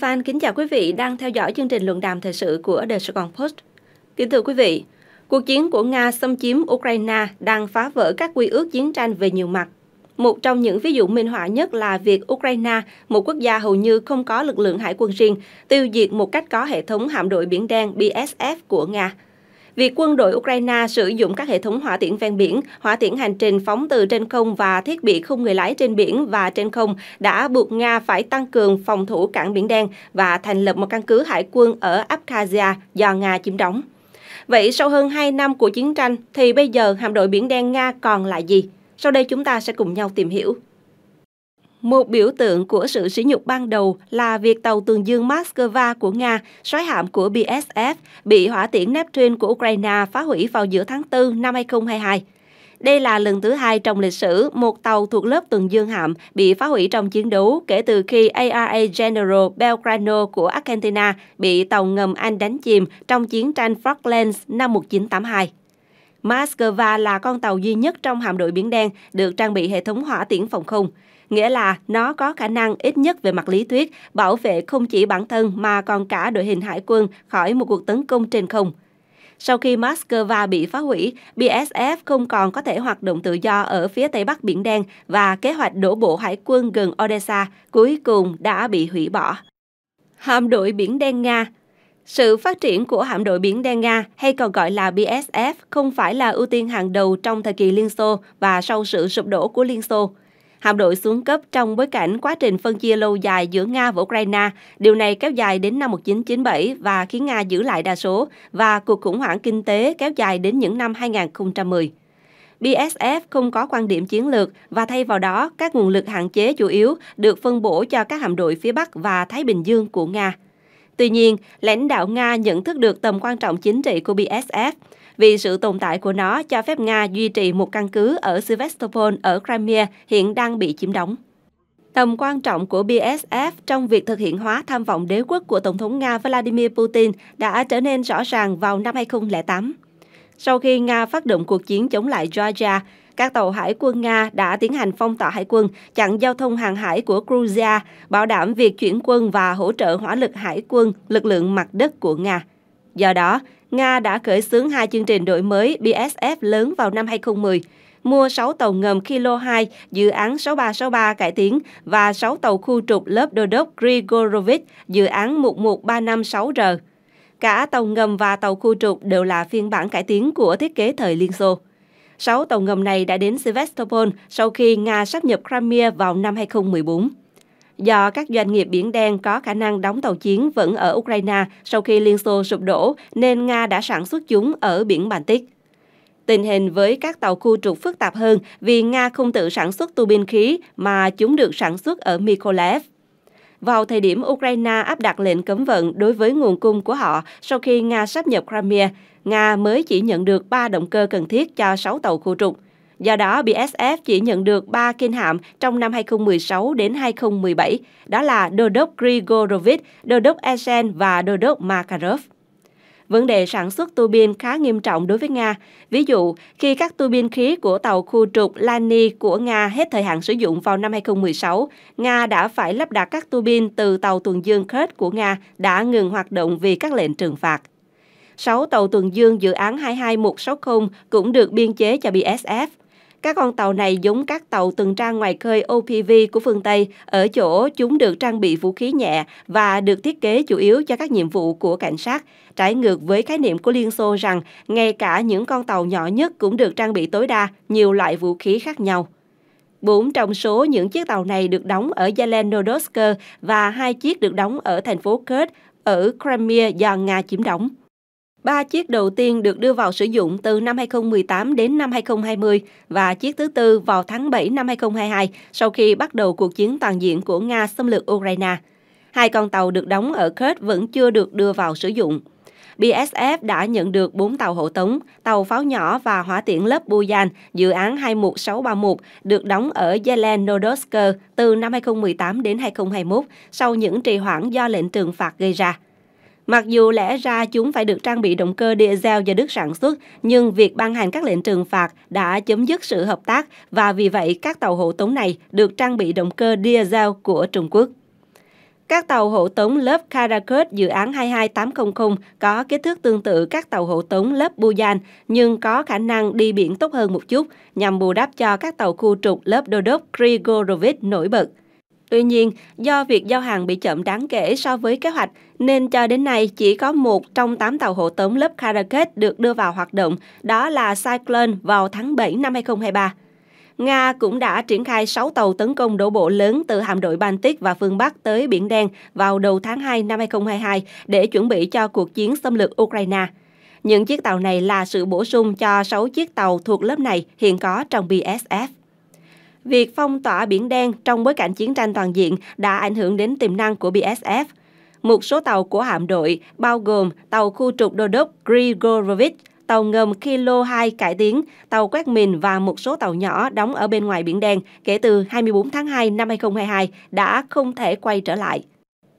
Fan kính chào quý vị đang theo dõi chương trình luận đàm thời sự của The Sài Gòn Post. Kính thưa quý vị, cuộc chiến của Nga xâm chiếm Ukraine đang phá vỡ các quy ước chiến tranh về nhiều mặt. Một trong những ví dụ minh họa nhất là việc Ukraine, một quốc gia hầu như không có lực lượng hải quân riêng, tiêu diệt một cách có hệ thống hạm đội Biển Đen BSF của Nga – Việc quân đội Ukraine sử dụng các hệ thống hỏa tiễn ven biển, hỏa tiễn hành trình phóng từ trên không và thiết bị không người lái trên biển và trên không đã buộc Nga phải tăng cường phòng thủ cảng Biển Đen và thành lập một căn cứ hải quân ở Abkhazia do Nga chiếm đóng. Vậy sau hơn 2 năm của chiến tranh thì bây giờ hạm đội Biển Đen Nga còn lại gì? Sau đây chúng ta sẽ cùng nhau tìm hiểu. Một biểu tượng của sự sỉ nhục ban đầu là việc tàu tuần dương Moscow của Nga, soái hạm của BSF, bị hỏa tiễn Neptune của Ukraine phá hủy vào giữa tháng 4 năm 2022. Đây là lần thứ hai trong lịch sử một tàu thuộc lớp tuần dương hạm bị phá hủy trong chiến đấu kể từ khi ARA General Belgrano của Argentina bị tàu ngầm Anh đánh chìm trong chiến tranh Falklands năm 1982. Moscow là con tàu duy nhất trong hạm đội Biển Đen được trang bị hệ thống hỏa tiễn phòng không nghĩa là nó có khả năng ít nhất về mặt lý thuyết bảo vệ không chỉ bản thân mà còn cả đội hình hải quân khỏi một cuộc tấn công trên không. Sau khi Moscow bị phá hủy, BSF không còn có thể hoạt động tự do ở phía Tây Bắc Biển Đen và kế hoạch đổ bộ hải quân gần Odessa cuối cùng đã bị hủy bỏ. Hạm đội Biển Đen Nga sự phát triển của hạm đội biển Đen Nga hay còn gọi là BSF không phải là ưu tiên hàng đầu trong thời kỳ Liên Xô và sau sự sụp đổ của Liên Xô. Hạm đội xuống cấp trong bối cảnh quá trình phân chia lâu dài giữa Nga và Ukraine. Điều này kéo dài đến năm 1997 và khiến Nga giữ lại đa số và cuộc khủng hoảng kinh tế kéo dài đến những năm 2010. BSF không có quan điểm chiến lược và thay vào đó các nguồn lực hạn chế chủ yếu được phân bổ cho các hạm đội phía Bắc và Thái Bình Dương của Nga. Tuy nhiên, lãnh đạo Nga nhận thức được tầm quan trọng chính trị của BSF vì sự tồn tại của nó cho phép Nga duy trì một căn cứ ở Sevastopol ở Crimea hiện đang bị chiếm đóng. Tầm quan trọng của BSF trong việc thực hiện hóa tham vọng đế quốc của Tổng thống Nga Vladimir Putin đã trở nên rõ ràng vào năm 2008. Sau khi Nga phát động cuộc chiến chống lại Georgia, các tàu hải quân Nga đã tiến hành phong tỏa hải quân, chặn giao thông hàng hải của Georgia, bảo đảm việc chuyển quân và hỗ trợ hỏa lực hải quân, lực lượng mặt đất của Nga. Do đó, Nga đã khởi xướng hai chương trình đổi mới BSF lớn vào năm 2010, mua 6 tàu ngầm Kilo 2 dự án 6363 cải tiến và 6 tàu khu trục lớp đô đốc Grigorovich dự án 11356R. Cả tàu ngầm và tàu khu trục đều là phiên bản cải tiến của thiết kế thời Liên Xô. 6 tàu ngầm này đã đến Sevastopol sau khi Nga sáp nhập Crimea vào năm 2014 do các doanh nghiệp Biển Đen có khả năng đóng tàu chiến vẫn ở Ukraine sau khi Liên Xô sụp đổ nên Nga đã sản xuất chúng ở biển Baltic. Tình hình với các tàu khu trục phức tạp hơn vì Nga không tự sản xuất tu bin khí mà chúng được sản xuất ở Mykolaiv. Vào thời điểm Ukraine áp đặt lệnh cấm vận đối với nguồn cung của họ sau khi Nga sắp nhập Crimea, Nga mới chỉ nhận được 3 động cơ cần thiết cho 6 tàu khu trục – Do đó, BSF chỉ nhận được 3 kinh hạm trong năm 2016 đến 2017, đó là Đô đốc Grigorovich, Đô đốc Essen và Đô đốc Makarov. Vấn đề sản xuất tua bin khá nghiêm trọng đối với Nga. Ví dụ, khi các tua bin khí của tàu khu trục Lani của Nga hết thời hạn sử dụng vào năm 2016, Nga đã phải lắp đặt các tua bin từ tàu tuần dương Kurt của Nga đã ngừng hoạt động vì các lệnh trừng phạt. 6 tàu tuần dương dự án 22160 cũng được biên chế cho BSF. Các con tàu này giống các tàu tuần tra ngoài khơi OPV của phương Tây ở chỗ chúng được trang bị vũ khí nhẹ và được thiết kế chủ yếu cho các nhiệm vụ của cảnh sát, trái ngược với khái niệm của Liên Xô rằng ngay cả những con tàu nhỏ nhất cũng được trang bị tối đa nhiều loại vũ khí khác nhau. Bốn trong số những chiếc tàu này được đóng ở Zelenodorsk và hai chiếc được đóng ở thành phố Kursk ở Crimea do Nga chiếm đóng. Ba chiếc đầu tiên được đưa vào sử dụng từ năm 2018 đến năm 2020 và chiếc thứ tư vào tháng 7 năm 2022 sau khi bắt đầu cuộc chiến toàn diện của Nga xâm lược Ukraine. Hai con tàu được đóng ở Kurt vẫn chưa được đưa vào sử dụng. BSF đã nhận được 4 tàu hộ tống, tàu pháo nhỏ và hỏa tiễn lớp Buyan, dự án 21631, được đóng ở Zelenodorsk từ năm 2018 đến 2021 sau những trì hoãn do lệnh trừng phạt gây ra. Mặc dù lẽ ra chúng phải được trang bị động cơ diesel do Đức sản xuất, nhưng việc ban hành các lệnh trừng phạt đã chấm dứt sự hợp tác và vì vậy các tàu hộ tống này được trang bị động cơ diesel của Trung Quốc. Các tàu hộ tống lớp Karakut dự án 22800 có kích thước tương tự các tàu hộ tống lớp Buyan nhưng có khả năng đi biển tốt hơn một chút nhằm bù đắp cho các tàu khu trục lớp Dodok Grigorovich nổi bật. Tuy nhiên, do việc giao hàng bị chậm đáng kể so với kế hoạch, nên cho đến nay chỉ có một trong 8 tàu hộ tống lớp Karaket được đưa vào hoạt động, đó là Cyclone vào tháng 7 năm 2023. Nga cũng đã triển khai 6 tàu tấn công đổ bộ lớn từ hạm đội Baltic và phương Bắc tới Biển Đen vào đầu tháng 2 năm 2022 để chuẩn bị cho cuộc chiến xâm lược Ukraine. Những chiếc tàu này là sự bổ sung cho 6 chiếc tàu thuộc lớp này hiện có trong BSF việc phong tỏa Biển Đen trong bối cảnh chiến tranh toàn diện đã ảnh hưởng đến tiềm năng của BSF. Một số tàu của hạm đội, bao gồm tàu khu trục đô đốc Grigorovich, tàu ngầm Kilo 2 cải tiến, tàu quét mìn và một số tàu nhỏ đóng ở bên ngoài Biển Đen kể từ 24 tháng 2 năm 2022 đã không thể quay trở lại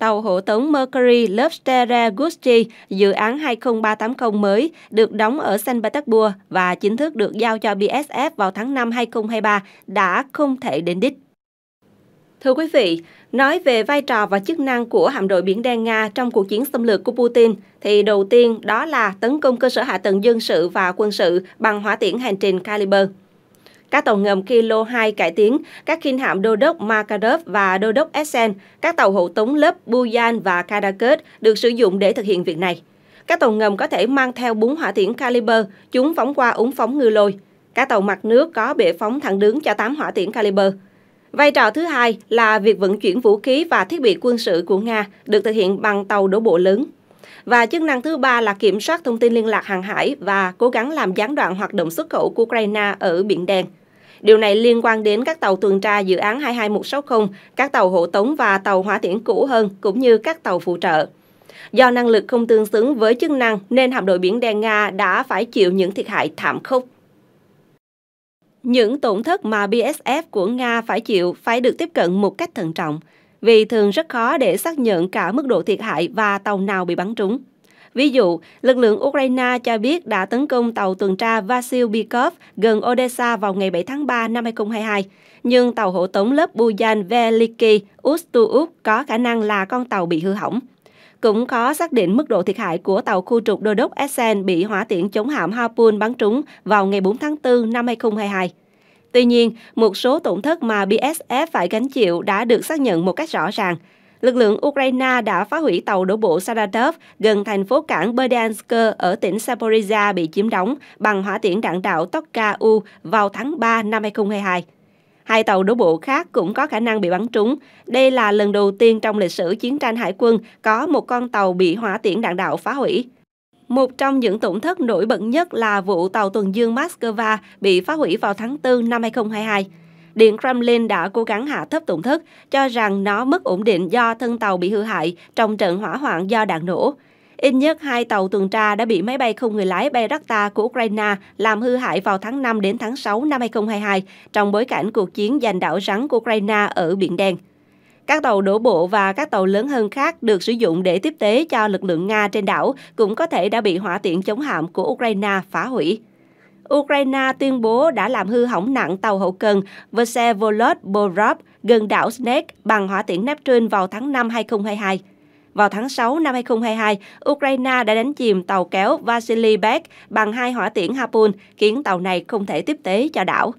tàu hộ tống Mercury Lovstera Gucci dự án 20380 mới được đóng ở Saint Petersburg và chính thức được giao cho BSF vào tháng 5 2023 đã không thể đến đích. Thưa quý vị, nói về vai trò và chức năng của hạm đội Biển Đen Nga trong cuộc chiến xâm lược của Putin, thì đầu tiên đó là tấn công cơ sở hạ tầng dân sự và quân sự bằng hỏa tiễn hành trình Caliber các tàu ngầm Kilo 2 cải tiến, các khinh hạm đô đốc Makarov và đô đốc Essen, các tàu hộ tống lớp Buyan và Karaköt được sử dụng để thực hiện việc này. Các tàu ngầm có thể mang theo bốn hỏa tiễn caliber, chúng phóng qua ống phóng ngư lôi. Các tàu mặt nước có bệ phóng thẳng đứng cho 8 hỏa tiễn caliber. Vai trò thứ hai là việc vận chuyển vũ khí và thiết bị quân sự của Nga được thực hiện bằng tàu đổ bộ lớn. Và chức năng thứ ba là kiểm soát thông tin liên lạc hàng hải và cố gắng làm gián đoạn hoạt động xuất khẩu của Ukraine ở Biển Đen. Điều này liên quan đến các tàu tuần tra dự án 22160, các tàu hộ tống và tàu hỏa tiễn cũ hơn, cũng như các tàu phụ trợ. Do năng lực không tương xứng với chức năng nên hạm đội biển đen Nga đã phải chịu những thiệt hại thảm khốc. Những tổn thất mà BSF của Nga phải chịu phải được tiếp cận một cách thận trọng, vì thường rất khó để xác nhận cả mức độ thiệt hại và tàu nào bị bắn trúng. Ví dụ, lực lượng Ukraine cho biết đã tấn công tàu tuần tra Vasil Bikov gần Odessa vào ngày 7 tháng 3 năm 2022, nhưng tàu hộ tống lớp Bujan Veliki Ustuuk có khả năng là con tàu bị hư hỏng cũng khó xác định mức độ thiệt hại của tàu khu trục đô đốc Essen bị hỏa tiễn chống hạm Harpoon bắn trúng vào ngày 4 tháng 4 năm 2022. Tuy nhiên, một số tổn thất mà BSF phải gánh chịu đã được xác nhận một cách rõ ràng, lực lượng Ukraine đã phá hủy tàu đổ bộ Saratov gần thành phố cảng Berdansk ở tỉnh Zaporizhia bị chiếm đóng bằng hỏa tiễn đạn đạo Tokka-U vào tháng 3 năm 2022. Hai tàu đổ bộ khác cũng có khả năng bị bắn trúng. Đây là lần đầu tiên trong lịch sử chiến tranh hải quân có một con tàu bị hỏa tiễn đạn đạo phá hủy. Một trong những tổn thất nổi bật nhất là vụ tàu tuần dương Moscow bị phá hủy vào tháng 4 năm 2022. Điện Kremlin đã cố gắng hạ thấp tổn thất, cho rằng nó mất ổn định do thân tàu bị hư hại trong trận hỏa hoạn do đạn nổ. Ít nhất hai tàu tuần tra đã bị máy bay không người lái Bayraktar của Ukraine làm hư hại vào tháng 5 đến tháng 6 năm 2022 trong bối cảnh cuộc chiến giành đảo rắn của Ukraine ở Biển Đen. Các tàu đổ bộ và các tàu lớn hơn khác được sử dụng để tiếp tế cho lực lượng Nga trên đảo cũng có thể đã bị hỏa tiễn chống hạm của Ukraine phá hủy. Ukraine tuyên bố đã làm hư hỏng nặng tàu hậu cần Versevolod Borov gần đảo Snake bằng hỏa tiễn Neptune vào tháng 5 2022. Vào tháng 6 năm 2022, Ukraine đã đánh chìm tàu kéo Vasily Beck bằng hai hỏa tiễn Harpoon, khiến tàu này không thể tiếp tế cho đảo.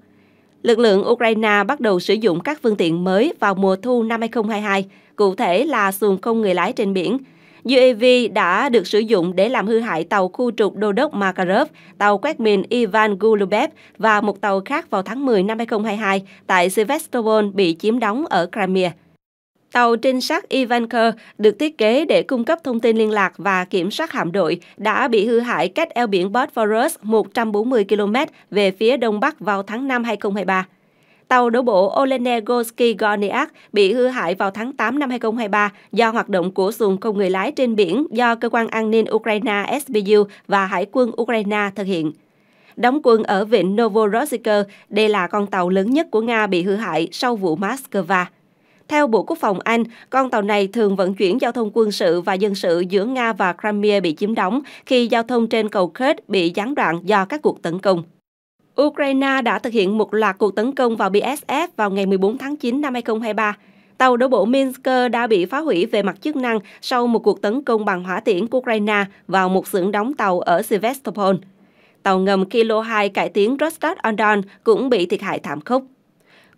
Lực lượng Ukraine bắt đầu sử dụng các phương tiện mới vào mùa thu năm 2022, cụ thể là xuồng không người lái trên biển. UAV đã được sử dụng để làm hư hại tàu khu trục đô đốc Makarov, tàu quét mìn Ivan Gulubev và một tàu khác vào tháng 10 năm 2022 tại Sevastopol bị chiếm đóng ở Crimea. Tàu trinh sát Ivanka được thiết kế để cung cấp thông tin liên lạc và kiểm soát hạm đội đã bị hư hại cách eo biển Bosphorus 140 km về phía đông bắc vào tháng 5 2023. Tàu đổ bộ Olenegorski Goniak bị hư hại vào tháng 8 năm 2023 do hoạt động của xuồng không người lái trên biển do Cơ quan An ninh Ukraine SBU và Hải quân Ukraine thực hiện. Đóng quân ở vịnh Novorossiysk, đây là con tàu lớn nhất của Nga bị hư hại sau vụ Moscow. Theo Bộ Quốc phòng Anh, con tàu này thường vận chuyển giao thông quân sự và dân sự giữa Nga và Crimea bị chiếm đóng khi giao thông trên cầu Kerch bị gián đoạn do các cuộc tấn công. Ukraine đã thực hiện một loạt cuộc tấn công vào BSF vào ngày 14 tháng 9 năm 2023. Tàu đổ bộ Minsk đã bị phá hủy về mặt chức năng sau một cuộc tấn công bằng hỏa tiễn của Ukraine vào một xưởng đóng tàu ở Sevastopol. Tàu ngầm Kilo 2 cải tiến Rostov-on-Don cũng bị thiệt hại thảm khốc.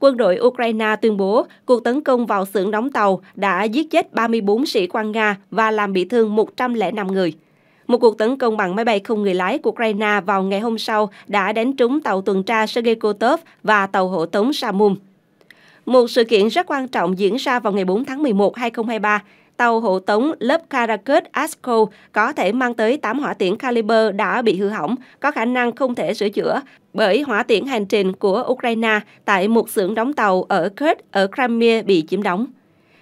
Quân đội Ukraine tuyên bố cuộc tấn công vào xưởng đóng tàu đã giết chết 34 sĩ quan Nga và làm bị thương 105 người. Một cuộc tấn công bằng máy bay không người lái của Ukraine vào ngày hôm sau đã đánh trúng tàu tuần tra Sergei Kotov và tàu hộ tống Samum. Một sự kiện rất quan trọng diễn ra vào ngày 4 tháng 11, 2023. Tàu hộ tống lớp Karakut Asko có thể mang tới 8 hỏa tiễn caliber đã bị hư hỏng, có khả năng không thể sửa chữa bởi hỏa tiễn hành trình của Ukraine tại một xưởng đóng tàu ở Kursk ở Crimea bị chiếm đóng.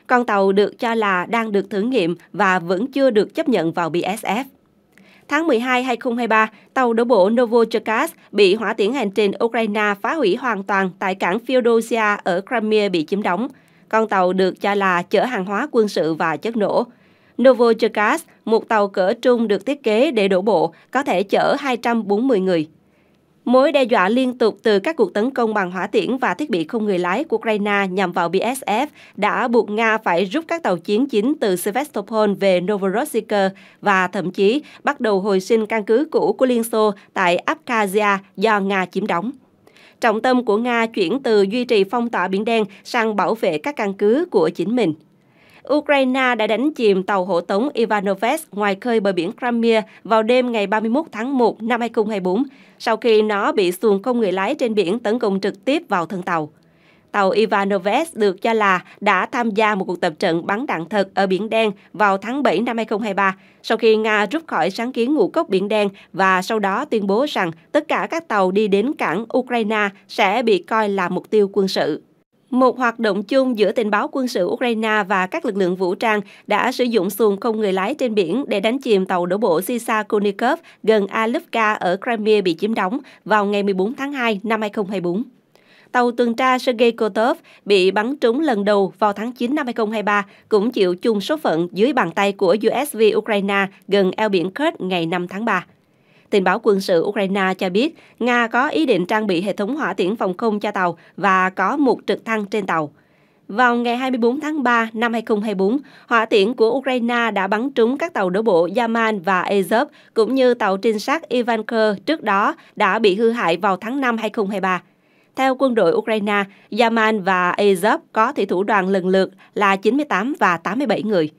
Con tàu được cho là đang được thử nghiệm và vẫn chưa được chấp nhận vào BSF. Tháng 12, 2023, tàu đổ bộ Novocherkassk bị hỏa tiễn hành trình Ukraine phá hủy hoàn toàn tại cảng Feodosia ở Crimea bị chiếm đóng. Con tàu được cho là chở hàng hóa quân sự và chất nổ. Novocherkassk, một tàu cỡ trung được thiết kế để đổ bộ, có thể chở 240 người. Mối đe dọa liên tục từ các cuộc tấn công bằng hỏa tiễn và thiết bị không người lái của Ukraine nhằm vào BSF đã buộc Nga phải rút các tàu chiến chính từ Sevastopol về Novorossiysk và thậm chí bắt đầu hồi sinh căn cứ cũ của Liên Xô tại Abkhazia do Nga chiếm đóng. Trọng tâm của Nga chuyển từ duy trì phong tỏa Biển Đen sang bảo vệ các căn cứ của chính mình. Ukraine đã đánh chìm tàu hộ tống Ivanovets ngoài khơi bờ biển Crimea vào đêm ngày 31 tháng 1 năm 2024, sau khi nó bị xuồng không người lái trên biển tấn công trực tiếp vào thân tàu. Tàu Ivanovets được cho là đã tham gia một cuộc tập trận bắn đạn thật ở Biển Đen vào tháng 7 năm 2023, sau khi Nga rút khỏi sáng kiến ngũ cốc Biển Đen và sau đó tuyên bố rằng tất cả các tàu đi đến cảng Ukraine sẽ bị coi là mục tiêu quân sự. Một hoạt động chung giữa tình báo quân sự Ukraine và các lực lượng vũ trang đã sử dụng xuồng không người lái trên biển để đánh chìm tàu đổ bộ Sisa Kunikov gần Alupka ở Crimea bị chiếm đóng vào ngày 14 tháng 2 năm 2024. Tàu tuần tra Sergei Kotov bị bắn trúng lần đầu vào tháng 9 năm 2023 cũng chịu chung số phận dưới bàn tay của USV Ukraine gần eo biển Kurd ngày 5 tháng 3 tình báo quân sự Ukraine cho biết Nga có ý định trang bị hệ thống hỏa tiễn phòng không cho tàu và có một trực thăng trên tàu. Vào ngày 24 tháng 3 năm 2024, hỏa tiễn của Ukraine đã bắn trúng các tàu đổ bộ Yaman và Azov, cũng như tàu trinh sát Ivanka trước đó đã bị hư hại vào tháng 5 2023. Theo quân đội Ukraine, Yaman và Azov có thủy thủ đoàn lần lượt là 98 và 87 người.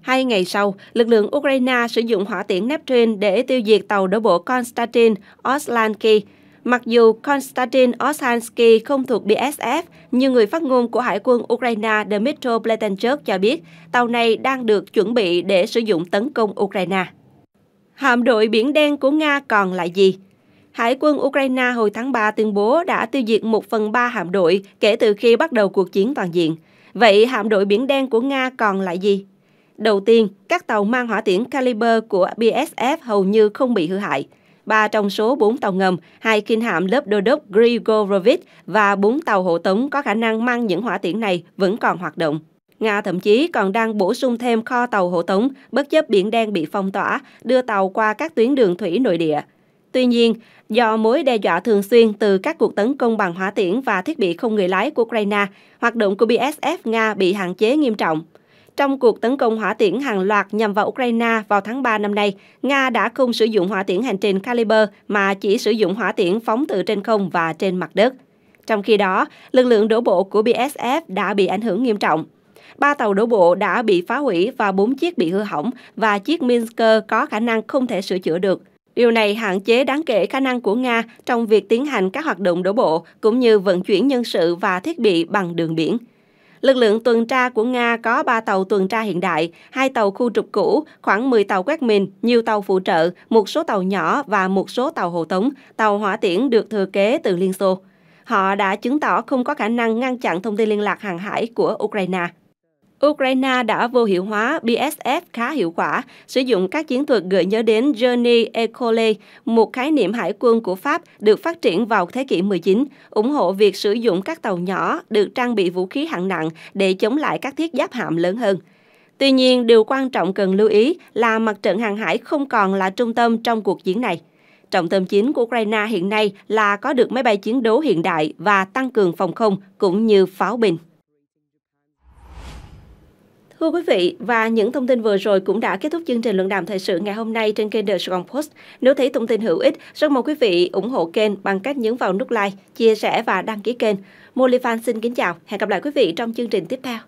Hai ngày sau, lực lượng Ukraine sử dụng hỏa tiễn Neptune để tiêu diệt tàu đổ bộ Konstantin Oslansky. Mặc dù Konstantin Oslansky không thuộc BSF, nhưng người phát ngôn của Hải quân Ukraine Dmytro Pletenchuk cho biết tàu này đang được chuẩn bị để sử dụng tấn công Ukraine. Hạm đội Biển Đen của Nga còn lại gì? Hải quân Ukraine hồi tháng 3 tuyên bố đã tiêu diệt 1 phần 3 hạm đội kể từ khi bắt đầu cuộc chiến toàn diện. Vậy hạm đội Biển Đen của Nga còn lại gì? Đầu tiên, các tàu mang hỏa tiễn caliber của BSF hầu như không bị hư hại. Ba trong số bốn tàu ngầm, hai kinh hạm lớp đô đốc Grigorovich và bốn tàu hộ tống có khả năng mang những hỏa tiễn này vẫn còn hoạt động. Nga thậm chí còn đang bổ sung thêm kho tàu hộ tống, bất chấp Biển Đen bị phong tỏa, đưa tàu qua các tuyến đường thủy nội địa. Tuy nhiên, do mối đe dọa thường xuyên từ các cuộc tấn công bằng hỏa tiễn và thiết bị không người lái của Ukraine, hoạt động của BSF Nga bị hạn chế nghiêm trọng. Trong cuộc tấn công hỏa tiễn hàng loạt nhằm vào Ukraine vào tháng 3 năm nay, Nga đã không sử dụng hỏa tiễn hành trình Caliber mà chỉ sử dụng hỏa tiễn phóng từ trên không và trên mặt đất. Trong khi đó, lực lượng đổ bộ của BSF đã bị ảnh hưởng nghiêm trọng. Ba tàu đổ bộ đã bị phá hủy và bốn chiếc bị hư hỏng và chiếc Minsk có khả năng không thể sửa chữa được. Điều này hạn chế đáng kể khả năng của Nga trong việc tiến hành các hoạt động đổ bộ cũng như vận chuyển nhân sự và thiết bị bằng đường biển. Lực lượng tuần tra của Nga có 3 tàu tuần tra hiện đại, 2 tàu khu trục cũ, khoảng 10 tàu quét mìn, nhiều tàu phụ trợ, một số tàu nhỏ và một số tàu hộ tống, tàu hỏa tiễn được thừa kế từ Liên Xô. Họ đã chứng tỏ không có khả năng ngăn chặn thông tin liên lạc hàng hải của Ukraine. Ukraine đã vô hiệu hóa BSF khá hiệu quả, sử dụng các chiến thuật gợi nhớ đến Journey Ecole, một khái niệm hải quân của Pháp được phát triển vào thế kỷ 19, ủng hộ việc sử dụng các tàu nhỏ được trang bị vũ khí hạng nặng để chống lại các thiết giáp hạm lớn hơn. Tuy nhiên, điều quan trọng cần lưu ý là mặt trận hàng hải không còn là trung tâm trong cuộc chiến này. Trọng tâm chính của Ukraine hiện nay là có được máy bay chiến đấu hiện đại và tăng cường phòng không cũng như pháo binh. Thưa quý vị, và những thông tin vừa rồi cũng đã kết thúc chương trình luận đàm thời sự ngày hôm nay trên kênh The Sài Post. Nếu thấy thông tin hữu ích, rất mong quý vị ủng hộ kênh bằng cách nhấn vào nút like, chia sẻ và đăng ký kênh. Molly Fan xin kính chào, hẹn gặp lại quý vị trong chương trình tiếp theo.